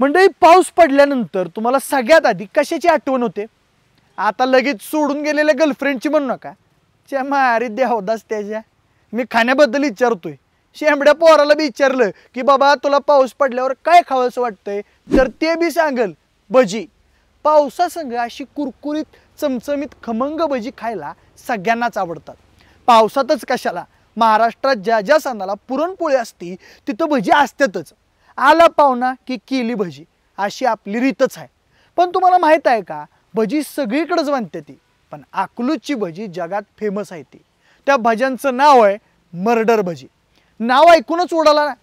म्हणजे पाऊस पडल्यानंतर तुम्हाला सगळ्यात आधी कशाची आठवण होते आता लगेच सोडून गेलेल्या गर्लफ्रेंडची म्हणू नका च्या मारी त्या त्याच्या मी खाण्याबद्दल विचारतोय शेंबड्या पोराला बी विचारलं की बाबा तुला पाऊस पडल्यावर काय खावंसं वाटतंय तर ते बी सांगल भजी पावसासंग अशी कुरकुरीत चमचमीत खमंग भजी खायला सगळ्यांनाच आवडतात पावसातच कशाला महाराष्ट्रात ज्या ज्या सणाला पुरणपोळी असती तिथं भजी असतातच आला पाहुणा की केली भजी अशी आपली रीतच आहे पण तुम्हाला माहीत आहे का भजी सगळीकडेच म्हणते ती पण आकलूजची भजी जगात फेमस आहे ती त्या भज्यांचं नाव आहे मर्डर भजी नाव ऐकूनच उडाला ना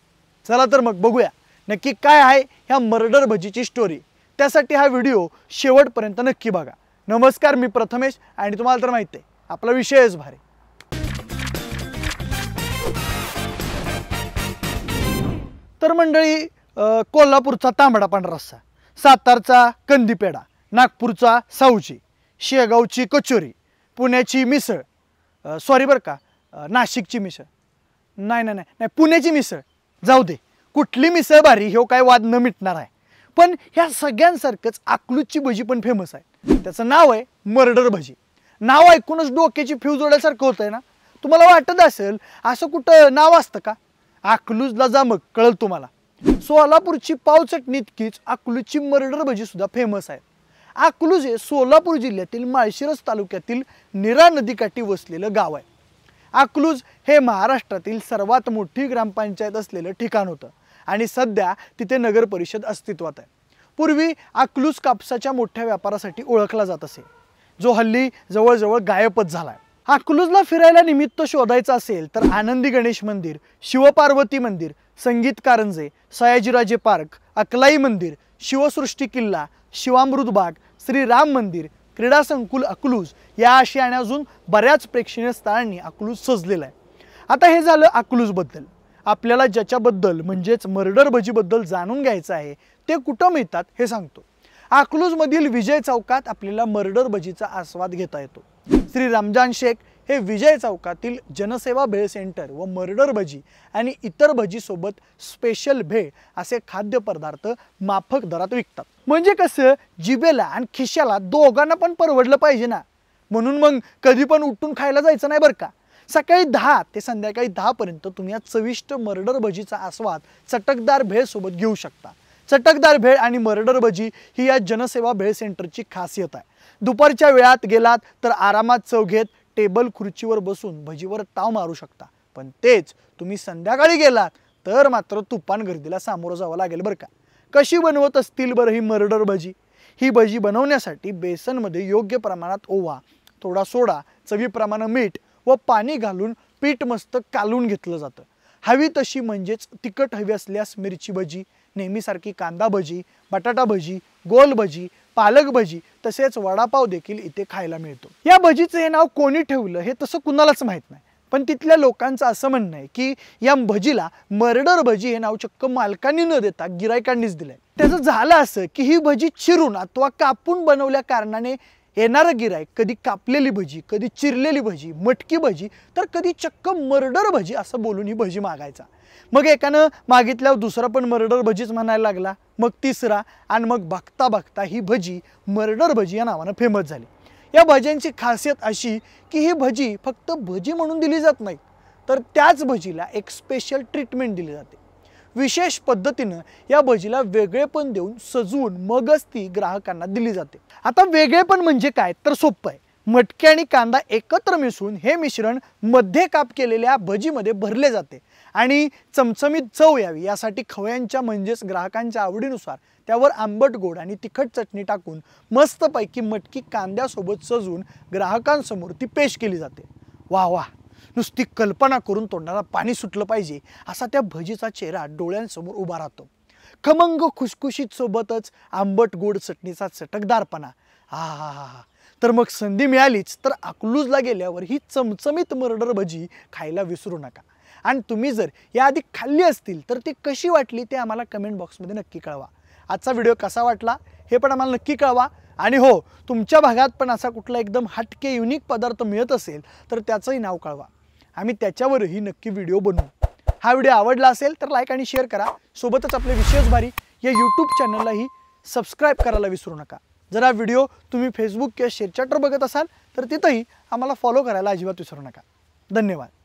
चला तर मग बघूया नक्की काय आहे ह्या मर्डर भजीची स्टोरी त्यासाठी हा व्हिडिओ शेवटपर्यंत नक्की बघा नमस्कार मी प्रथमेश आणि तुम्हाला तर माहिती आहे आपला विषयच भारी तर मंडळी कोल्हापूरचा तांबडा पांढरा रस्सा सातारचा कंदीपेडा नागपूरचा सावजी शेगावची कचोरी पुण्याची मिसळ सॉरी बरं का नाशिकची मिसळ नाही नाही नाही पुण्याची मिसळ जाऊ दे कुठली मिसळ भारी हो काय वाद न मिटणार आहे पण ह्या सगळ्यांसारखंच आकलूजची भजी पण फेमस आहे त्याचं नाव आहे मर्डर भजी नाव ऐकूनच डोक्याची फ्यूज जोडल्यासारखं होतं आहे ना तुम्हाला वाटत असेल असं कुठं नाव असतं का अकलूजला जामक कळल तुम्हाला सोलापूरची पावसट नितकीच इतकीच अकलूजची मर्डर भजी म्हणजे सुद्धा फेमस आहे अकलूज हे सोलापूर जिल्ह्यातील माळशिरस तालुक्यातील निरा नदीकाठी वसलेलं गाव आहे अकलूज हे महाराष्ट्रातील सर्वात मोठी ग्रामपंचायत असलेलं ठिकाण होतं आणि सध्या तिथे नगर परिषद अस्तित्वात आहे पूर्वी अकलूज कापसाच्या मोठ्या व्यापारासाठी ओळखला जात असे जो हल्ली जवळजवळ गायबच झाला आहे अकलूजला फिरायला निमित्त शोधायचं असेल तर आनंदी गणेश मंदिर शिवपार्वती मंदिर संगीत कारंजे सयाजीराजे पार्क अकलाई मंदिर शिवसृष्टी किल्ला शिवामृत बाग श्री राम मंदिर क्रीडा संकुल अकलूज या अशी आणि अजून बऱ्याच प्रेक्षणीय स्थळांनी अकलूज सजलेलं आहे आता हे झालं अकलूजबद्दल आपल्याला ज्याच्याबद्दल म्हणजेच मर्डर भजीबद्दल जाणून घ्यायचं आहे ते कुठं मिळतात हे सांगतो अकलूजमधील विजय चौकात आपल्याला मर्डर भजीचा आस्वाद घेता येतो श्री रमजान शेख हे विजय चौकातील जनसेवा भेळ सेंटर व मर्डर भजी आणि इतर भजीसोबत स्पेशल भेळ असे खाद्यपदार्थ माफक दरात विकतात म्हणजे कसं जिबेला आणि खिशाला दोघांना पण परवडलं पाहिजे ना म्हणून मग कधी पण उठून खायला जायचं नाही बरं का सकाळी दहा ते संध्याकाळी दहापर्यंत तुम्ही या चविष्ट मर्डर भजीचा आस्वाद चटकदार सोबत घेऊ शकता चटकदार भेळ आणि मर्डर भजी ही या जनसेवा भेळ सेंटरची खासियत आहे दुपारच्या वेळात गेलात तर आरामात चव घेत टेबल खुर्चीवर बसून भजीवर ताव मारू शकता पण तेच तुम्ही संध्याकाळी गेलात तर मात्र तुपान गर्दीला सामोरं जावं लागेल बरं का कशी बनवत असतील बरं ही मर्डर भजी ही भजी बनवण्यासाठी बेसनमध्ये योग्य प्रमाणात ओवा थोडा सोडा चवीप्रमाणे मीठ व पाणी घालून पीठ मस्त कालून घेतलं जातं हवी तशी म्हणजेच तिखट हवी असल्यास मिरची भजी नेहमीसारखी कांदा भजी बटाटा भजी गोल भजी पालक भजी तसेच वडापाव देखील इथे खायला मिळतो या भजीचं हे नाव कोणी ठेवलं हे तसं कुणालाच माहीत नाही पण तिथल्या लोकांचं असं म्हणणं आहे की या भजीला मर्डर भजी हे नाव चक्क मालकांनी न देता गिरायकांनीच दिलंय त्याचं झालं असं की ही भजी चिरून अथवा कापून बनवल्या कारणाने येणारं गिरायक कधी कापलेली भजी कधी चिरलेली भजी मटकी भजी तर कधी चक्क मर्डर भजी असं बोलून ही भजी मागायचा मग एकानं मागितल्यावर दुसरा पण मर्डर भजीच म्हणायला लागला मग तिसरा आणि मग बघता बघता ही भजी मर्डर भजी या नावानं फेमस झाली या भज्यांची खासियत अशी की ही भजी फक्त भजी म्हणून दिली जात नाही तर त्याच भजीला एक स्पेशल ट्रीटमेंट दिली जाते विशेष पद्धतीनं या भजीला वेगळेपण देऊन सजवून मगच ती ग्राहकांना दिली जाते आता वेगळेपण म्हणजे काय तर सोपं आहे मटके आणि कांदा एकत्र मिसळून हे मिश्रण मध्ये काप केलेल्या भजीमध्ये भरले जाते आणि चमचमीत चव यावी यासाठी खवयांच्या म्हणजेच ग्राहकांच्या आवडीनुसार त्यावर आंबट गोड आणि तिखट चटणी टाकून मस्तपैकी मटकी कांद्यासोबत सजून ग्राहकांसमोर ती पेश केली जाते वा वा नुसती कल्पना करून तोंडाला पाणी सुटलं पाहिजे असा त्या भजीचा चेहरा डोळ्यांसमोर उभा राहतो खमंग खुशखुशीत सोबतच आंबट गोड चटणीचा चटकदारपणा हा हा हा हा तर मग संधी मिळालीच तर अकलूजला गेल्यावर ही चमचमीत मर्डर भजी खायला विसरू नका आणि तुम्ही जर याआधी खाल्ली असतील तर ती कशी वाटली ते आम्हाला कमेंट बॉक्समध्ये नक्की कळवा आजचा व्हिडिओ कसा वाटला हे पण आम्हाला नक्की कळवा आणि हो तुमच्या भागात पण असा कुठला एकदम हटके युनिक पदार्थ मिळत असेल तर त्याचंही नाव कळवा आम्ही त्याच्यावरही नक्की व्हिडिओ बनवू हा व्हिडिओ आवडला असेल तर लाईक आणि शेअर करा सोबतच आपले विशेष भारी या यूट्यूब चॅनललाही सबस्क्राईब करायला विसरू नका जर हा व्हिडिओ तुम्ही फेसबुक किंवा शेअर चॅटर बघत असाल तर तिथंही आम्हाला फॉलो करायला अजिबात विसरू नका धन्यवाद